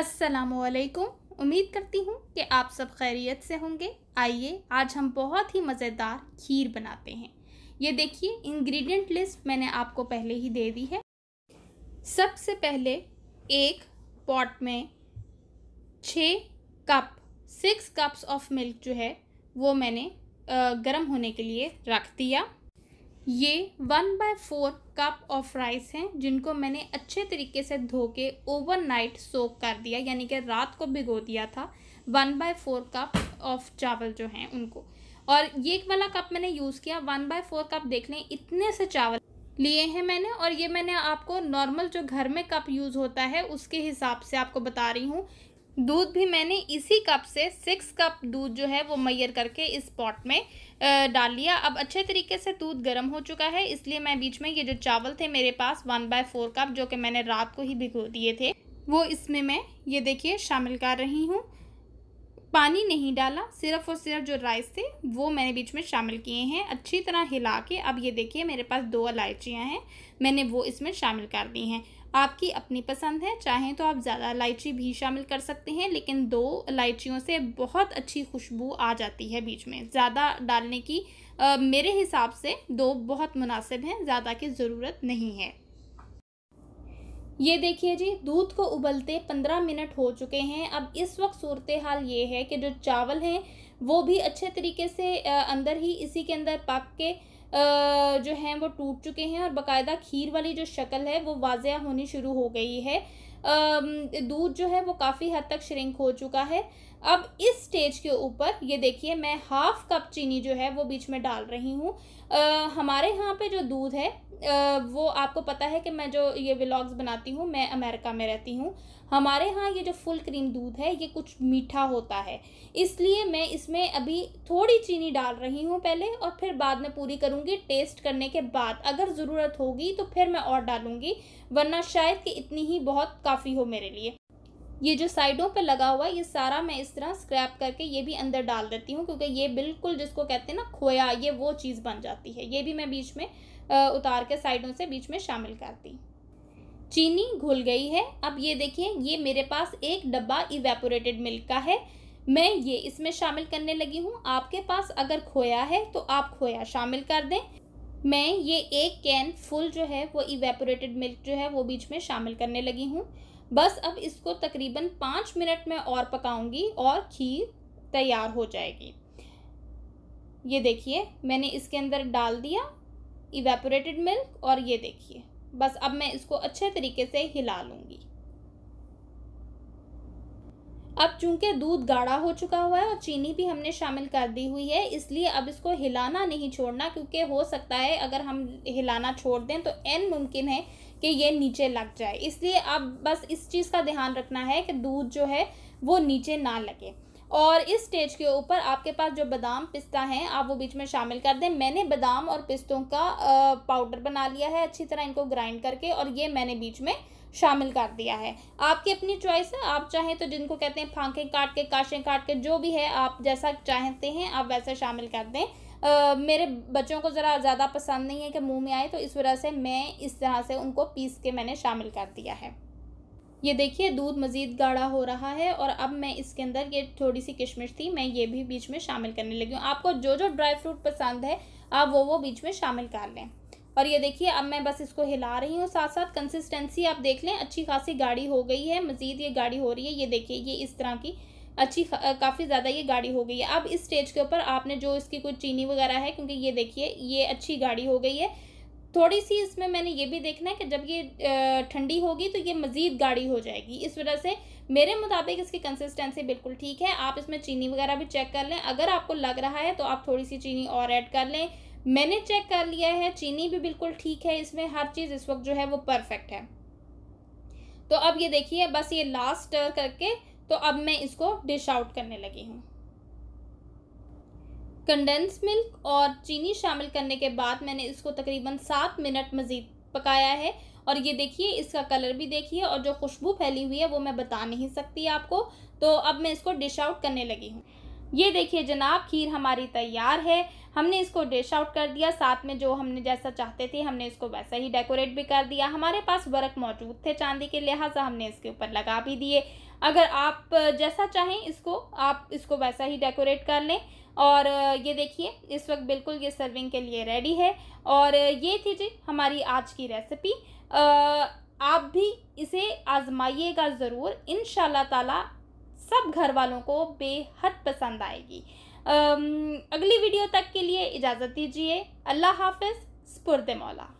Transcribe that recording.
असलकुम उम्मीद करती हूँ कि आप सब खैरियत से होंगे आइए आज हम बहुत ही मज़ेदार खीर बनाते हैं ये देखिए इंग्रेडिएंट लिस्ट मैंने आपको पहले ही दे दी है सबसे पहले एक पॉट में छ cup six cups of milk जो है वो मैंने गर्म होने के लिए रख दिया ये one by four cup of rice हैं जिनको मैंने अच्छे तरीके से धो के ओवरनाइट सोक कर दिया यानी कि रात को भिगो दिया था one by four cup of चावल जो हैं उनको और ये वाला कप मैंने यूज़ किया वन बाय फोर कप देख लें इतने से चावल लिए हैं मैंने और ये मैंने आपको नॉर्मल जो घर में कप यूज़ होता है उसके हिसाब से आपको बता रही हूँ दूध भी मैंने इसी कप से सिक्स कप दूध जो है वो मैयर करके इस पॉट में डाल लिया अब अच्छे तरीके से दूध गर्म हो चुका है इसलिए मैं बीच में ये जो चावल थे मेरे पास वन बाय फोर कप जो कि मैंने रात को ही भिगो दिए थे वो इसमें मैं ये देखिए शामिल कर रही हूँ पानी नहीं डाला सिर्फ और सिर्फ जो राइस थे वो मैंने बीच में शामिल किए हैं अच्छी तरह हिला के अब ये देखिए मेरे पास दो इलायचियाँ हैं मैंने वो इसमें शामिल कर दी हैं आपकी अपनी पसंद है चाहें तो आप ज़्यादा इलायची भी शामिल कर सकते हैं लेकिन दो इलायचियों से बहुत अच्छी खुशबू आ जाती है बीच में ज़्यादा डालने की आ, मेरे हिसाब से दो बहुत मुनासिब हैं ज़्यादा की ज़रूरत नहीं है ये देखिए जी दूध को उबलते पंद्रह मिनट हो चुके हैं अब इस वक्त सूरत हाल ये है कि जो चावल हैं वो भी अच्छे तरीके से अंदर ही इसी के अंदर पक के जो हैं वो टूट चुके हैं और बाकायदा खीर वाली जो शक्ल है वो वाजिया होनी शुरू हो गई है दूध जो है वो काफ़ी हद तक श्रिंक हो चुका है अब इस स्टेज के ऊपर ये देखिए मैं हाफ कप चीनी जो है वो बीच में डाल रही हूँ हमारे यहाँ पे जो दूध है आ, वो आपको पता है कि मैं जो ये व्लॉग्स बनाती हूँ मैं अमेरिका में रहती हूँ हमारे यहाँ ये जो फुल क्रीम दूध है ये कुछ मीठा होता है इसलिए मैं इसमें अभी थोड़ी चीनी डाल रही हूँ पहले और फिर बाद में पूरी करूँगी टेस्ट करने के बाद अगर ज़रूरत होगी तो फिर मैं और डालूँगी वरना शायद कि इतनी ही बहुत काफ़ी हो मेरे लिए ये जो साइडों पे लगा हुआ है ये सारा मैं इस तरह स्क्रैप करके ये भी अंदर डाल देती हूँ क्योंकि ये बिल्कुल जिसको कहते हैं ना खोया ये वो चीज़ बन जाती है ये भी मैं बीच में उतार के साइडों से बीच में शामिल करती चीनी घुल गई है अब ये देखिए ये मेरे पास एक डब्बा इवेपोरेटेड मिल्क का है मैं ये इसमें शामिल करने लगी हूँ आपके पास अगर खोया है तो आप खोया शामिल कर दें मैं ये एक कैन फुल जो है वो इवेपोरेटेड मिल्क जो है वो बीच में शामिल करने लगी हूँ बस अब इसको तकरीबन पाँच मिनट में और पकाऊंगी और खीर तैयार हो जाएगी ये देखिए मैंने इसके अंदर डाल दिया इवेपोरेटेड मिल्क और ये देखिए बस अब मैं इसको अच्छे तरीके से हिला लूँगी अब चूंकि दूध गाढ़ा हो चुका हुआ है और चीनी भी हमने शामिल कर दी हुई है इसलिए अब इसको हिलाना नहीं छोड़ना क्योंकि हो सकता है अगर हम हिलाना छोड़ दें तो एन मुमकिन है कि ये नीचे लग जाए इसलिए अब बस इस चीज़ का ध्यान रखना है कि दूध जो है वो नीचे ना लगे और इस स्टेज के ऊपर आपके पास जो बादाम पिस्ता हैं आप वो बीच में शामिल कर दें मैंने बादाम और पिस्तों का पाउडर बना लिया है अच्छी तरह इनको ग्राइंड करके और ये मैंने बीच में शामिल कर दिया है आपकी अपनी चॉइस है आप चाहें तो जिनको कहते हैं फांके काट के काशें काट के जो भी है आप जैसा चाहते हैं आप वैसा शामिल कर दें आ, मेरे बच्चों को ज़रा ज़्यादा पसंद नहीं है कि मुँह में आए तो इस वजह से मैं इस तरह से उनको पीस के मैंने शामिल कर दिया है ये देखिए दूध मज़ीद गाढ़ा हो रहा है और अब मैं इसके अंदर ये थोड़ी सी किशमिश थी मैं ये भी बीच में शामिल करने लगी हूँ आपको जो जो ड्राई फ्रूट पसंद है आप वो वो बीच में शामिल कर लें और ये देखिए अब मैं बस इसको हिला रही हूँ साथ साथ कंसिस्टेंसी आप देख लें अच्छी खासी गाढ़ी हो गई है मज़ीद ये गाढ़ी हो रही है ये देखिए ये इस तरह की अच्छी काफ़ी ज़्यादा ये गाढ़ी हो गई है अब इस स्टेज के ऊपर आपने जो इसकी कोई चीनी वगैरह है क्योंकि ये देखिए ये अच्छी गाढ़ी हो गई है थोड़ी सी इसमें मैंने ये भी देखना है कि जब ये ठंडी होगी तो ये मज़ीद गाढ़ी हो जाएगी इस वजह से मेरे मुताबिक इसकी कंसिस्टेंसी बिल्कुल ठीक है आप इसमें चीनी वगैरह भी चेक कर लें अगर आपको लग रहा है तो आप थोड़ी सी चीनी और ऐड कर लें मैंने चेक कर लिया है चीनी भी बिल्कुल ठीक है इसमें हर चीज़ इस वक्त जो है वो परफेक्ट है तो अब ये देखिए बस ये लास्ट करके तो अब मैं इसको डिश आउट करने लगी हूँ कंडेंस मिल्क और चीनी शामिल करने के बाद मैंने इसको तकरीबन सात मिनट मज़ीद पकाया है और ये देखिए इसका कलर भी देखिए और जो खुशबू फैली हुई है वो मैं बता नहीं सकती आपको तो अब मैं इसको डिश आउट करने लगी हूँ ये देखिए जनाब खीर हमारी तैयार है हमने इसको डिश आउट कर दिया साथ में जो हमने जैसा चाहते थे हमने इसको वैसा ही डेकोरेट भी कर दिया हमारे पास वर्क मौजूद थे चांदी के लिहाजा हमने इसके ऊपर लगा भी दिए अगर आप जैसा चाहें इसको आप इसको वैसा ही डेकोरेट कर लें और ये देखिए इस वक्त बिल्कुल ये सर्विंग के लिए रेडी है और ये थी जी हमारी आज की रेसिपी आप भी इसे आजमाइएगा ज़रूर इन ताला सब घर वालों को बेहद पसंद आएगी अगली वीडियो तक के लिए इजाज़त दीजिए अल्लाह हाफिज़ स्पुरद मौला